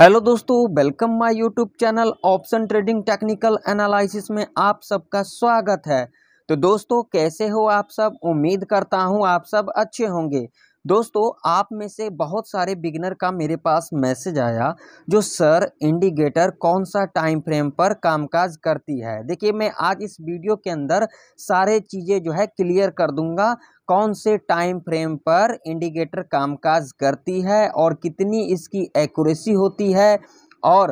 hello दोस्तों welcome my YouTube channel option trading technical analysis में आप सबका स्वागत है तो दोस्तों कैसे हो आप सब उम्मीद करता हूं आप सब अच्छे होंगे दोस्तों आप में से बहुत सारे बिगनर का मेरे पास मैसेज आया जो सर इंडिकेटर कौन सा टाइम फ्रेम पर कामकाज करती है देखिए मैं आज इस वीडियो के अंदर सारे चीज़ें जो है क्लियर कर दूंगा कौन से टाइम फ्रेम पर इंडिकेटर कामकाज करती है और कितनी इसकी एक्यूरेसी होती है और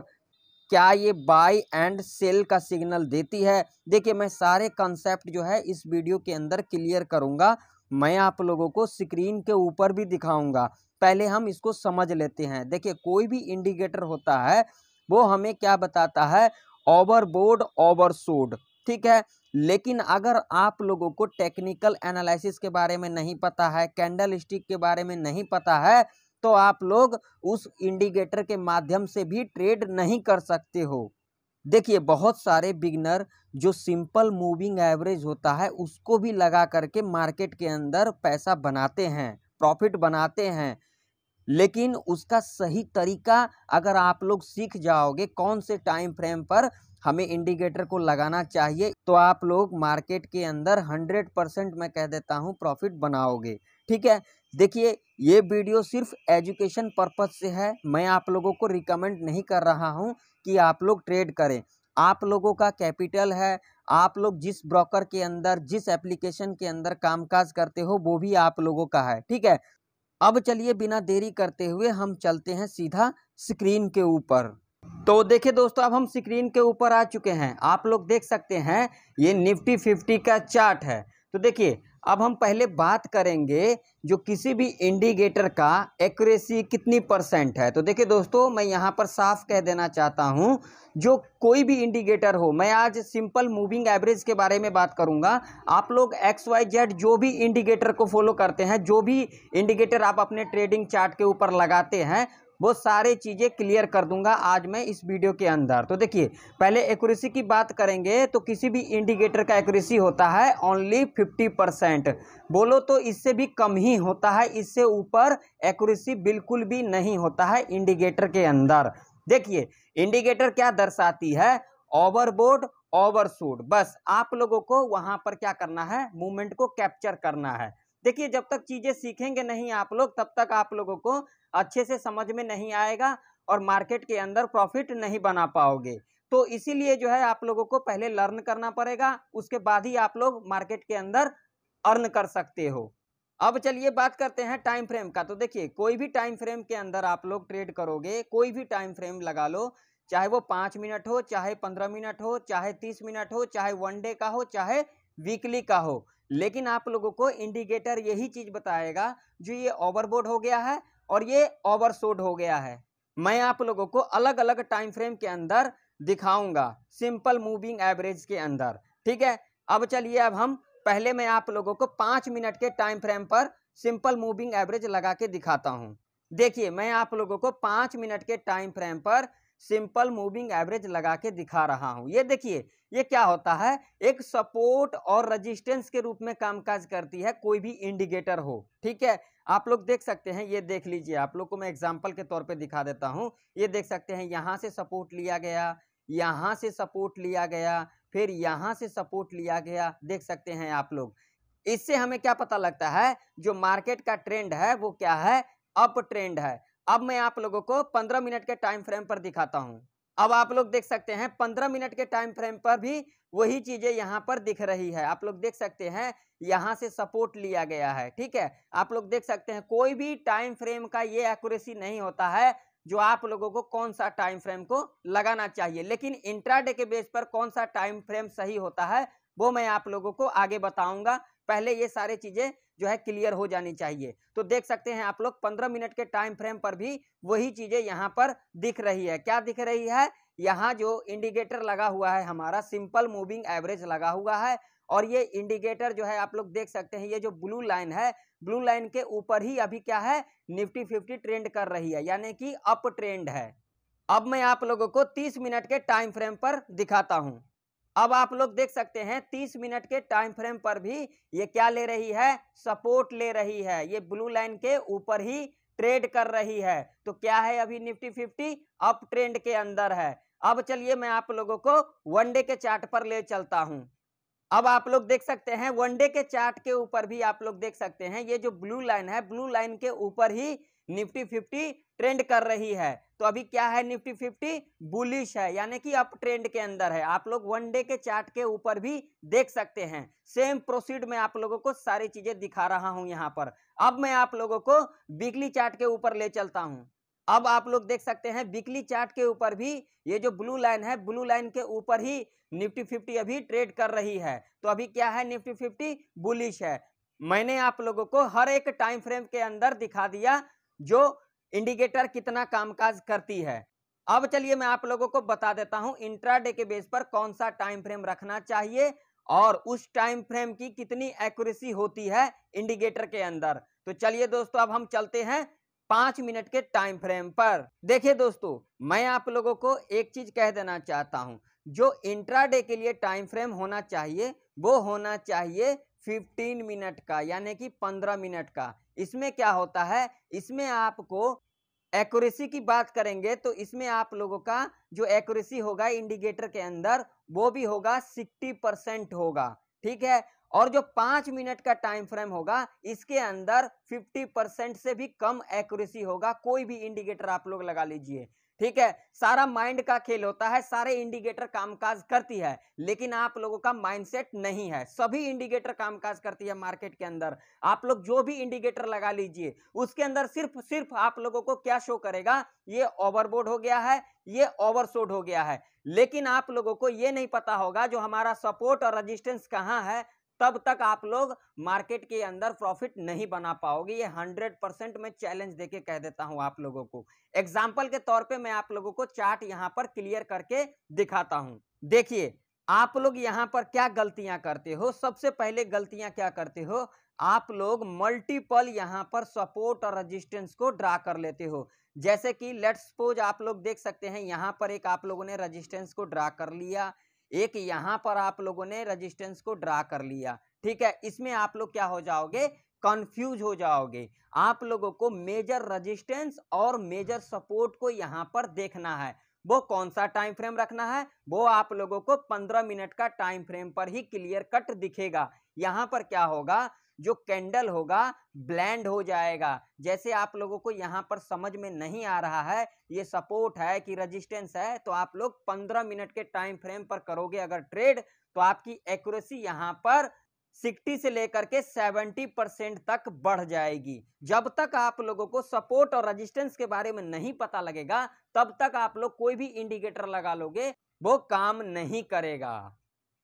क्या ये बाई एंड सेल का सिग्नल देती है देखिए मैं सारे कॉन्सेप्ट जो है इस वीडियो के अंदर क्लियर करूँगा मैं आप लोगों को स्क्रीन के ऊपर भी दिखाऊंगा पहले हम इसको समझ लेते हैं देखिए कोई भी इंडिकेटर होता है वो हमें क्या बताता है ओवरबोर्ड ओवरसोड ठीक है लेकिन अगर आप लोगों को टेक्निकल एनालिसिस के बारे में नहीं पता है कैंडल स्टिक के बारे में नहीं पता है तो आप लोग उस इंडिकेटर के माध्यम से भी ट्रेड नहीं कर सकते हो देखिए बहुत सारे बिगनर जो सिंपल मूविंग एवरेज होता है उसको भी लगा करके मार्केट के अंदर पैसा बनाते हैं प्रॉफिट बनाते हैं लेकिन उसका सही तरीका अगर आप लोग सीख जाओगे कौन से टाइम फ्रेम पर हमें इंडिकेटर को लगाना चाहिए तो आप लोग मार्केट के अंदर 100 परसेंट मैं कह देता हूँ प्रॉफिट बनाओगे ठीक है देखिए ये वीडियो सिर्फ एजुकेशन पर्पज से है मैं आप लोगों को रिकमेंड नहीं कर रहा हूँ कि आप लोग ट्रेड करें आप लोगों का कैपिटल है आप लोग जिस ब्रोकर के अंदर जिस एप्लीकेशन के अंदर कामकाज करते हो वो भी आप लोगों का है ठीक है अब चलिए बिना देरी करते हुए हम चलते हैं सीधा स्क्रीन के ऊपर तो देखिए दोस्तों अब हम स्क्रीन के ऊपर आ चुके हैं आप लोग देख सकते हैं ये निफ्टी फिफ्टी का चार्ट है तो देखिए अब हम पहले बात करेंगे जो किसी भी इंडिकेटर का एक्यूरेसी कितनी परसेंट है तो देखिए दोस्तों मैं यहाँ पर साफ कह देना चाहता हूँ जो कोई भी इंडिकेटर हो मैं आज सिंपल मूविंग एवरेज के बारे में बात करूँगा आप लोग एक्स वाई जेड जो भी इंडिकेटर को फॉलो करते हैं जो भी इंडिकेटर आप अपने ट्रेडिंग चार्ट के ऊपर लगाते हैं वो सारे चीज़ें क्लियर कर दूंगा आज मैं इस वीडियो के अंदर तो देखिए पहले एक्यूरेसी की बात करेंगे तो किसी भी इंडिकेटर का एक्यूरेसी होता है ओनली फिफ्टी परसेंट बोलो तो इससे भी कम ही होता है इससे ऊपर एक्यूरेसी बिल्कुल भी नहीं होता है इंडिकेटर के अंदर देखिए इंडिकेटर क्या दर्शाती है ओवरबोर्ड ओवरशूट बस आप लोगों को वहाँ पर क्या करना है मूवमेंट को कैप्चर करना है देखिए जब तक चीज़ें सीखेंगे नहीं आप लोग तब तक आप लोगों को अच्छे से समझ में नहीं आएगा और मार्केट के अंदर प्रॉफिट नहीं बना पाओगे तो इसीलिए जो है आप लोगों को पहले लर्न करना पड़ेगा उसके बाद ही आप लोग मार्केट के अंदर अर्न कर सकते हो अब चलिए बात करते हैं टाइम फ्रेम का तो देखिए कोई भी टाइम फ्रेम के अंदर आप लोग ट्रेड करोगे कोई भी टाइम फ्रेम लगा लो चाहे वो पांच मिनट हो चाहे पंद्रह मिनट हो चाहे तीस मिनट हो चाहे वन डे का हो चाहे वीकली का हो लेकिन आप लोगों को इंडिकेटर यही चीज़ बताएगा जो ये ओवरबोर्ड हो गया है और ये ओवरसोड हो गया है मैं आप लोगों को अलग अलग टाइम फ्रेम के अंदर दिखाऊंगा सिंपल मूविंग एवरेज के अंदर ठीक है अब चलिए अब हम पहले मैं आप लोगों को पांच मिनट के टाइम फ्रेम पर सिंपल मूविंग एवरेज लगा के दिखाता हूँ देखिए मैं आप लोगों को पांच मिनट के टाइम फ्रेम पर सिंपल मूविंग एवरेज लगा के दिखा रहा हूँ ये देखिए ये क्या होता है एक सपोर्ट और रजिस्टेंस के रूप में कामकाज करती है कोई भी इंडिकेटर हो ठीक है आप लोग देख सकते हैं ये देख लीजिए आप लोग को मैं एग्जाम्पल के तौर पे दिखा देता हूँ ये देख सकते हैं यहाँ से सपोर्ट लिया गया यहाँ से सपोर्ट लिया गया फिर यहाँ से सपोर्ट लिया गया देख सकते हैं आप लोग इससे हमें क्या पता लगता है जो मार्केट का ट्रेंड है वो क्या है अप ट्रेंड है अब मैं आप लोगों को पंद्रह मिनट के टाइम फ्रेम पर दिखाता हूँ अब आप लोग देख सकते हैं पंद्रह मिनट के टाइम फ्रेम पर भी वही चीज़ें यहाँ पर दिख रही है आप लोग देख सकते हैं यहाँ से सपोर्ट लिया गया है ठीक है आप लोग देख सकते हैं कोई भी टाइम फ्रेम का ये एक्यूरेसी नहीं होता है जो आप लोगों को कौन सा टाइम फ्रेम को लगाना चाहिए लेकिन इंट्राडे के बेस पर कौन सा टाइम फ्रेम सही होता है वो मैं आप लोगों को आगे बताऊंगा पहले ये सारे चीज़ें जो है क्लियर हो जानी चाहिए तो देख सकते हैं आप लोग पंद्रह मिनट के टाइम फ्रेम पर भी वही चीज़ें यहाँ पर दिख रही है क्या दिख रही है यहाँ जो इंडिकेटर लगा हुआ है हमारा सिंपल मूविंग एवरेज लगा हुआ है और ये इंडिकेटर जो है आप लोग देख सकते हैं ये जो ब्लू लाइन है ब्लू लाइन के ऊपर ही अभी क्या है निफ्टी फिफ्टी ट्रेंड कर रही है यानी कि अप ट्रेंड है अब मैं आप लोगों को 30 मिनट के टाइम फ्रेम पर दिखाता हूँ अब आप लोग देख सकते हैं 30 मिनट के टाइम फ्रेम पर भी ये क्या ले रही है सपोर्ट ले रही है ये ब्लू लाइन के ऊपर ही ट्रेड कर रही है तो क्या है अभी निफ्टी फिफ्टी अप ट्रेंड के अंदर है अब चलिए मैं आप लोगों को वनडे के चार्ट पर ले चलता हूं अब आप लोग देख सकते हैं वनडे के चार्ट के ऊपर भी आप लोग देख सकते हैं ये जो ब्लू लाइन है ब्लू लाइन के ऊपर ही निफ्टी फिफ्टी ट्रेंड कर रही है तो अभी क्या है निफ्टी फिफ्टी बुलिश है यानी कि अप ट्रेंड के अंदर है आप लोग वन डे के चार्ट के ऊपर भी देख सकते हैं सेम प्रोसीड में आप लोगों को सारी चीजें दिखा रहा हूं यहाँ पर अब मैं आप लोगों को वीकली चार्ट के ऊपर ले चलता हूँ अब आप लोग देख सकते हैं वीकली चार्ट के ऊपर भी ये जो ब्लू लाइन है ब्लू लाइन के ऊपर ही निफ्टी फिफ्टी अभी ट्रेड कर रही है तो अभी क्या है निफ्टी फिफ्टी बुलिश है मैंने आप लोगों को हर एक टाइम फ्रेम के अंदर दिखा दिया जो इंडिकेटर कितना कामकाज करती है अब चलिए मैं आप लोगों को बता देता हूं इंट्राडे के बेस पर कौन सा टाइम फ्रेम रखना चाहिए और उस टाइम फ्रेम की कितनी एक्यूरेसी होती है इंडिकेटर के अंदर तो चलिए दोस्तों अब हम चलते हैं पांच मिनट के टाइम फ्रेम पर देखिए दोस्तों मैं आप लोगों को एक चीज कह देना चाहता हूं जो इंट्राडे के लिए टाइम फ्रेम होना चाहिए वो होना चाहिए 15 मिनट का यानी कि 15 मिनट का इसमें क्या होता है इसमें आपको एक्यूरेसी की बात करेंगे तो इसमें आप लोगों का जो एक्यूरेसी होगा इंडिकेटर के अंदर वो भी होगा 60 परसेंट होगा ठीक है और जो पांच मिनट का टाइम फ्रेम होगा इसके अंदर 50 परसेंट से भी कम एक्यूरेसी होगा कोई भी इंडिकेटर आप लोग लगा लीजिए ठीक है सारा माइंड का खेल होता है सारे इंडिकेटर कामकाज करती है लेकिन आप लोगों का माइंडसेट नहीं है सभी इंडिकेटर कामकाज करती है मार्केट के अंदर आप लोग जो भी इंडिकेटर लगा लीजिए उसके अंदर सिर्फ सिर्फ आप लोगों को क्या शो करेगा ये ओवरबोर्ड हो गया है ये ओवरसोड हो गया है लेकिन आप लोगों को ये नहीं पता होगा जो हमारा सपोर्ट और रजिस्टेंस कहाँ है तब तक आप लोग मार्केट के अंदर प्रॉफिट नहीं बना पाओगे ये हंड्रेड परसेंट मैं चैलेंज देके कह देता हूं आप लोगों को एग्जाम्पल के तौर पे मैं आप लोगों को चार्ट यहां पर क्लियर करके दिखाता हूं देखिए आप लोग यहां पर क्या गलतियां करते हो सबसे पहले गलतियां क्या करते हो आप लोग मल्टीपल यहां पर सपोर्ट और रजिस्टेंस को ड्रा कर लेते हो जैसे कि लेट्स सपोज आप लोग देख सकते हैं यहां पर एक आप लोगों ने रजिस्टेंस को ड्रा कर लिया एक यहाँ पर आप लोगों ने रजिस्टेंस को ड्रा कर लिया ठीक है इसमें आप लोग क्या हो जाओगे कंफ्यूज हो जाओगे आप लोगों को मेजर रजिस्टेंस और मेजर सपोर्ट को यहाँ पर देखना है वो कौन सा टाइम फ्रेम रखना है वो आप लोगों को 15 मिनट का टाइम फ्रेम पर ही क्लियर कट दिखेगा यहाँ पर क्या होगा जो कैंडल होगा ब्लैंड हो जाएगा जैसे आप लोगों को यहाँ पर समझ में नहीं आ रहा है ये सपोर्ट है कि रजिस्टेंस है तो आप लोग 15 मिनट के टाइम फ्रेम पर करोगे अगर ट्रेड तो आपकी एक्यूरेसी यहाँ पर 60 से लेकर के 70 परसेंट तक बढ़ जाएगी जब तक आप लोगों को सपोर्ट और रेजिस्टेंस के बारे में नहीं पता लगेगा तब तक आप लोग कोई भी इंडिकेटर लगा लोगे वो काम नहीं करेगा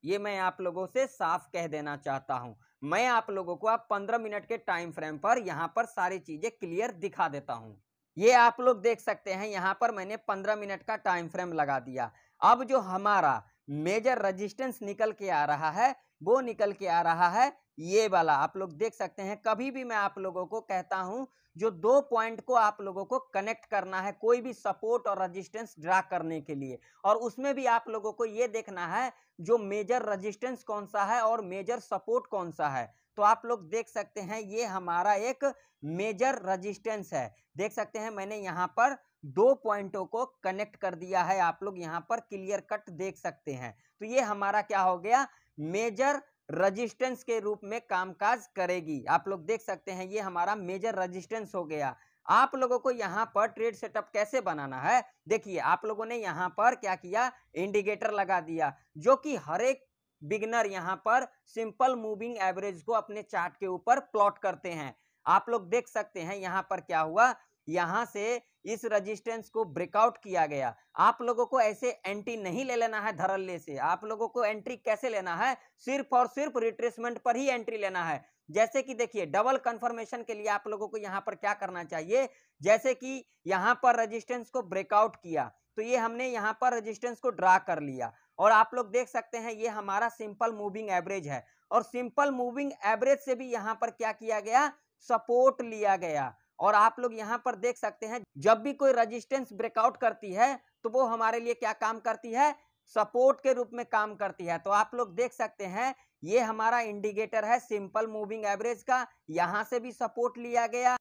ये मैं आप लोगों से साफ कह देना चाहता हूं मैं आप लोगों को आप पंद्रह मिनट के टाइम फ्रेम पर यहाँ पर सारी चीज़ें क्लियर दिखा देता हूँ ये आप लोग देख सकते हैं यहाँ पर मैंने पंद्रह मिनट का टाइम फ्रेम लगा दिया अब जो हमारा मेजर रजिस्टेंस निकल के आ रहा है वो निकल के आ रहा है ये वाला आप लोग देख सकते हैं कभी भी मैं आप लोगों को कहता हूं जो दो पॉइंट को आप लोगों को कनेक्ट करना है कोई भी सपोर्ट और रेजिस्टेंस ड्रा करने के लिए और उसमें भी आप लोगों को ये देखना है जो मेजर रेजिस्टेंस कौन सा है और मेजर सपोर्ट कौन सा है तो आप लोग देख सकते हैं ये हमारा एक मेजर रजिस्टेंस है देख सकते हैं मैंने यहाँ पर दो पॉइंटों को कनेक्ट कर दिया है आप लोग यहाँ पर क्लियर कट देख सकते हैं तो ये हमारा क्या हो गया मेजर रजिस्टेंस के रूप में कामकाज करेगी आप लोग देख सकते हैं ये हमारा मेजर रजिस्टेंस हो गया आप लोगों को यहाँ पर ट्रेड सेटअप कैसे बनाना है देखिए आप लोगों ने यहाँ पर क्या किया इंडिकेटर लगा दिया जो कि हर एक बिगनर यहाँ पर सिंपल मूविंग एवरेज को अपने चार्ट के ऊपर प्लॉट करते हैं आप लोग देख सकते हैं यहाँ पर क्या हुआ यहाँ से इस रेजिस्टेंस को ब्रेकआउट किया गया आप लोगों को ऐसे एंट्री नहीं ले लेना है धरल्ले से आप लोगों को एंट्री कैसे लेना है सिर्फ और सिर्फ रिट्रेसमेंट पर ही एंट्री लेना है जैसे कि देखिए डबल कंफर्मेशन के लिए आप लोगों को यहाँ पर क्या करना चाहिए जैसे कि यहाँ पर रजिस्टेंस को ब्रेकआउट किया तो ये हमने यहाँ पर रजिस्टेंस को ड्रा कर लिया और आप लोग देख सकते हैं ये हमारा सिंपल मूविंग एवरेज है और सिंपल मूविंग एवरेज से भी यहाँ पर क्या किया गया सपोर्ट लिया गया और आप लोग यहाँ पर देख सकते हैं जब भी कोई रजिस्टेंस ब्रेकआउट करती है तो वो हमारे लिए क्या काम करती है सपोर्ट के रूप में काम करती है तो आप लोग देख सकते हैं ये हमारा इंडिकेटर है सिंपल मूविंग एवरेज का यहाँ से भी सपोर्ट लिया गया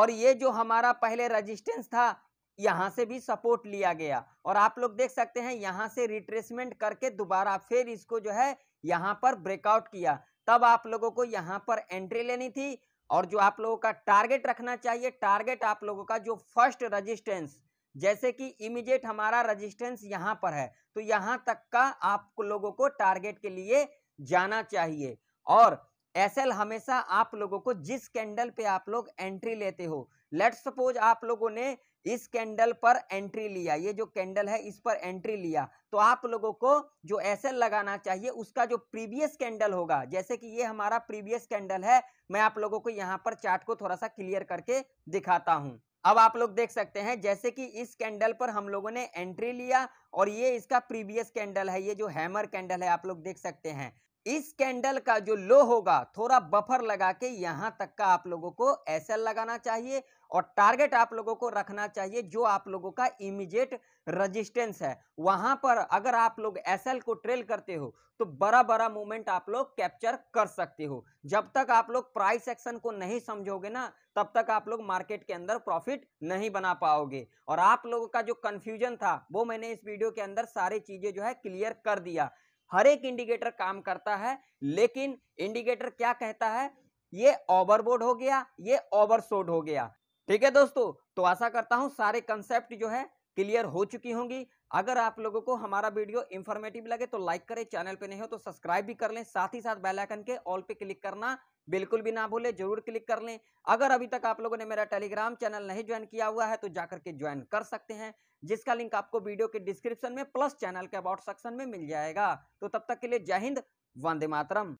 और ये जो हमारा पहले रजिस्टेंस था यहाँ से भी सपोर्ट लिया गया और आप लोग देख सकते हैं यहाँ से रिट्रेसमेंट करके दोबारा फिर इसको जो है यहाँ पर ब्रेकआउट किया तब आप लोगों को यहाँ पर एंट्री लेनी थी और जो आप लोगों का टारगेट रखना चाहिए टारगेट आप लोगों का जो फर्स्ट रजिस्टेंस जैसे कि इमीडिएट हमारा रजिस्टेंस यहाँ पर है तो यहाँ तक का आप लोगों को टारगेट के लिए जाना चाहिए और एस हमेशा आप लोगों को जिस कैंडल पे आप लोग एंट्री लेते हो लेट सपोज आप लोगों ने इस कैंडल पर एंट्री लिया ये जो कैंडल है इस पर एंट्री लिया तो आप लोगों को जो एस लगाना चाहिए उसका जो प्रीवियस कैंडल होगा जैसे कि ये हमारा प्रीवियस कैंडल है मैं आप लोगों को यहाँ पर चार्ट को थोड़ा सा क्लियर करके दिखाता हूँ अब आप लोग देख सकते हैं जैसे कि इस कैंडल पर हम लोगों ने एंट्री लिया और ये इसका प्रीवियस कैंडल है ये जो हैमर कैंडल है आप लोग देख सकते हैं इस कैंडल का जो लो होगा थोड़ा बफर लगा के यहाँ तक का आप लोगों को एस लगाना चाहिए और टारगेट आप लोगों को रखना चाहिए जो आप लोगों का इमीजिएट रेजिस्टेंस है वहां पर अगर आप लोग एस को ट्रेल करते हो तो बड़ा बड़ा मूवमेंट आप लोग कैप्चर कर सकते हो जब तक आप लोग प्राइस एक्शन को नहीं समझोगे ना तब तक आप लोग मार्केट के अंदर प्रॉफिट नहीं बना पाओगे और आप लोगों का जो कन्फ्यूजन था वो मैंने इस वीडियो के अंदर सारी चीजें जो है क्लियर कर दिया हर एक इंडिकेटर काम करता है लेकिन इंडिकेटर क्या कहता है ये ओवरबोर्ड हो गया ये ओवरसोड हो गया ठीक है दोस्तों तो आशा करता हूँ सारे कंसेप्ट जो है क्लियर हो चुकी होंगी अगर आप लोगों को हमारा वीडियो इंफॉर्मेटिव लगे तो लाइक करें चैनल पे नहीं हो तो सब्सक्राइब भी कर लें साथ ही साथ बेल आइकन के ऑल पे क्लिक करना बिल्कुल भी ना भूले जरूर क्लिक कर लें अगर अभी तक आप लोगों ने मेरा टेलीग्राम चैनल नहीं ज्वाइन किया हुआ है तो जाकर के ज्वाइन कर सकते हैं जिसका लिंक आपको वीडियो के डिस्क्रिप्शन में प्लस चैनल के अबाउट सेक्शन में मिल जाएगा तो तब तक के लिए जय हिंद वंदे मातरम